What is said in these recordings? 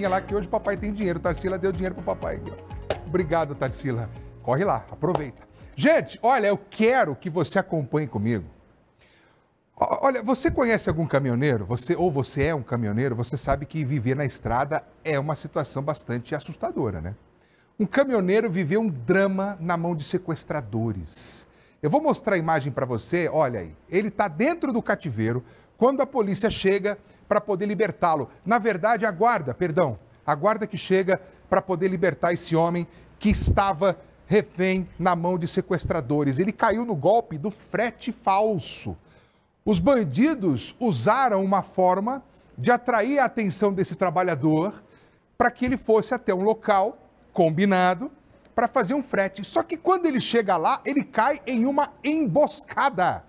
vaquinha lá que hoje o papai tem dinheiro. Tarsila deu dinheiro pro papai. Obrigado, Tarsila. Corre lá, aproveita. Gente, olha, eu quero que você acompanhe comigo. Olha, você conhece algum caminhoneiro? Você ou você é um caminhoneiro? Você sabe que viver na estrada é uma situação bastante assustadora, né? Um caminhoneiro viveu um drama na mão de sequestradores. Eu vou mostrar a imagem para você, olha aí. Ele está dentro do cativeiro. Quando a polícia chega, para poder libertá-lo. Na verdade, a guarda, perdão, a guarda que chega para poder libertar esse homem que estava refém na mão de sequestradores. Ele caiu no golpe do frete falso. Os bandidos usaram uma forma de atrair a atenção desse trabalhador para que ele fosse até um local combinado para fazer um frete. Só que quando ele chega lá, ele cai em uma emboscada.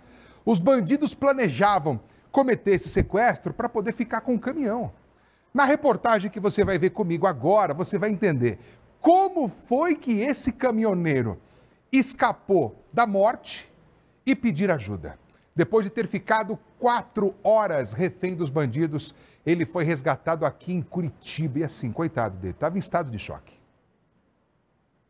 Os bandidos planejavam cometer esse sequestro para poder ficar com o caminhão. Na reportagem que você vai ver comigo agora, você vai entender como foi que esse caminhoneiro escapou da morte e pedir ajuda. Depois de ter ficado quatro horas refém dos bandidos, ele foi resgatado aqui em Curitiba. E assim, coitado dele, estava em estado de choque.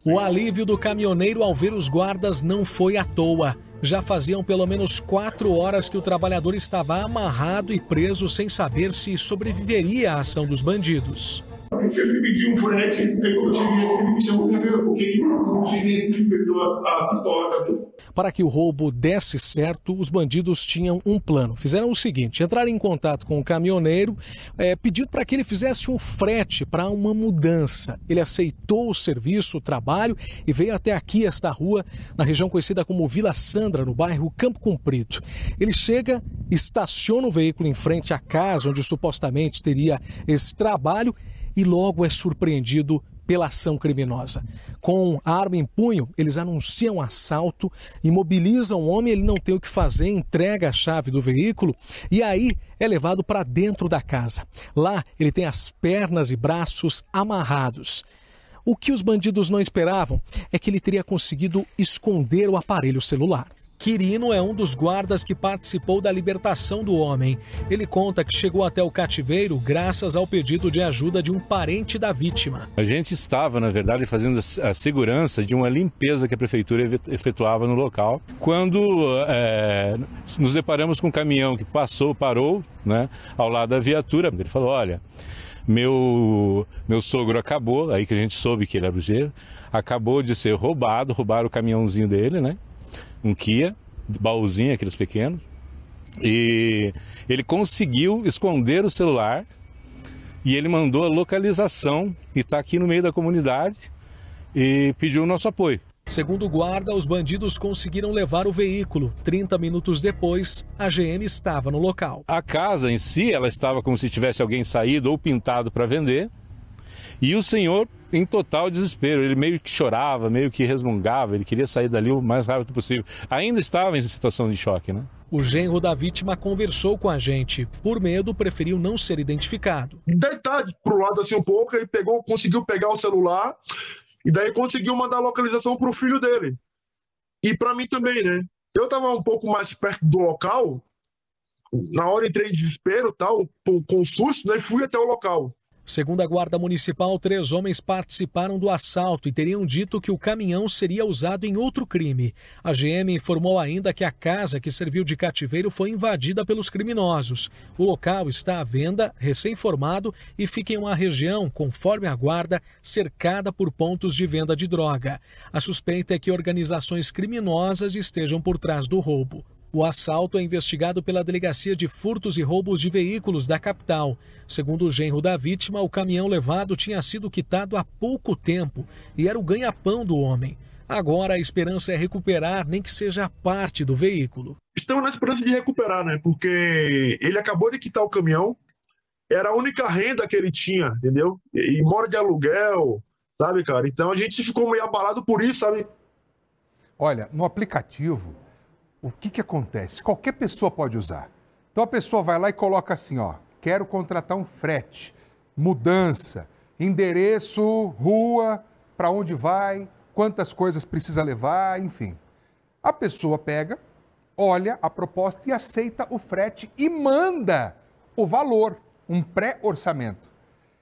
O alívio do caminhoneiro ao ver os guardas não foi à toa. Já faziam pelo menos quatro horas que o trabalhador estava amarrado e preso sem saber se sobreviveria à ação dos bandidos pedir um frete, aí né, quando eu cheguei, ele me chamou de não me a pistola. Né? Para que o roubo desse certo, os bandidos tinham um plano. Fizeram o seguinte: entraram em contato com o caminhoneiro, é, pedindo para que ele fizesse um frete para uma mudança. Ele aceitou o serviço, o trabalho e veio até aqui, esta rua, na região conhecida como Vila Sandra, no bairro Campo Comprido. Ele chega, estaciona o veículo em frente à casa onde supostamente teria esse trabalho e logo é surpreendido pela ação criminosa. Com arma em punho, eles anunciam um assalto, imobilizam o homem, ele não tem o que fazer, entrega a chave do veículo e aí é levado para dentro da casa. Lá, ele tem as pernas e braços amarrados. O que os bandidos não esperavam é que ele teria conseguido esconder o aparelho celular. Quirino é um dos guardas que participou da libertação do homem. Ele conta que chegou até o cativeiro graças ao pedido de ajuda de um parente da vítima. A gente estava, na verdade, fazendo a segurança de uma limpeza que a prefeitura efetuava no local, quando é, nos deparamos com um caminhão que passou, parou, né, ao lado da viatura. Ele falou: Olha meu meu sogro acabou, aí que a gente soube que ele era brujeiro, acabou de ser roubado, roubaram o caminhãozinho dele, né? um Kia, baúzinho, aqueles pequenos. E ele conseguiu esconder o celular e ele mandou a localização e está aqui no meio da comunidade e pediu o nosso apoio. Segundo o guarda, os bandidos conseguiram levar o veículo. 30 minutos depois, a GM estava no local. A casa em si, ela estava como se tivesse alguém saído ou pintado para vender. E o senhor em total desespero, ele meio que chorava, meio que resmungava, ele queria sair dali o mais rápido possível. Ainda estava em situação de choque, né? O genro da vítima conversou com a gente. Por medo, preferiu não ser identificado. Deitado pro lado assim um pouco, ele pegou, conseguiu pegar o celular e daí conseguiu mandar a localização pro filho dele. E para mim também, né? Eu tava um pouco mais perto do local, na hora entrei em desespero, tal, com, com susto, né? Fui até o local. Segundo a Guarda Municipal, três homens participaram do assalto e teriam dito que o caminhão seria usado em outro crime. A GM informou ainda que a casa que serviu de cativeiro foi invadida pelos criminosos. O local está à venda, recém-formado e fica em uma região, conforme a Guarda, cercada por pontos de venda de droga. A suspeita é que organizações criminosas estejam por trás do roubo. O assalto é investigado pela Delegacia de Furtos e Roubos de Veículos da capital. Segundo o genro da vítima, o caminhão levado tinha sido quitado há pouco tempo e era o ganha-pão do homem. Agora a esperança é recuperar, nem que seja parte do veículo. Estamos na esperança de recuperar, né? Porque ele acabou de quitar o caminhão, era a única renda que ele tinha, entendeu? E, mora de aluguel, sabe, cara? Então a gente ficou meio abalado por isso, sabe? Olha, no aplicativo o que, que acontece? Qualquer pessoa pode usar. Então a pessoa vai lá e coloca assim, ó, quero contratar um frete, mudança, endereço, rua, para onde vai, quantas coisas precisa levar, enfim. A pessoa pega, olha a proposta e aceita o frete e manda o valor, um pré-orçamento.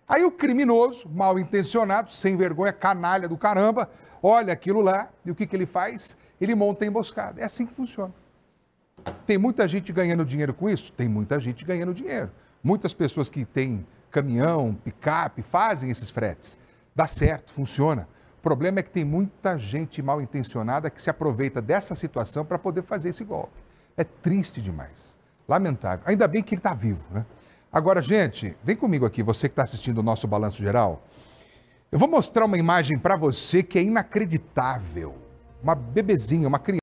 Aí o criminoso, mal intencionado, sem vergonha, canalha do caramba, olha aquilo lá e o que, que ele faz? Ele monta a emboscada. É assim que funciona. Tem muita gente ganhando dinheiro com isso? Tem muita gente ganhando dinheiro. Muitas pessoas que têm caminhão, picape, fazem esses fretes. Dá certo, funciona. O problema é que tem muita gente mal intencionada que se aproveita dessa situação para poder fazer esse golpe. É triste demais. Lamentável. Ainda bem que ele está vivo, né? Agora, gente, vem comigo aqui, você que está assistindo o nosso Balanço Geral. Eu vou mostrar uma imagem para você que é inacreditável. Uma bebezinha, uma criança.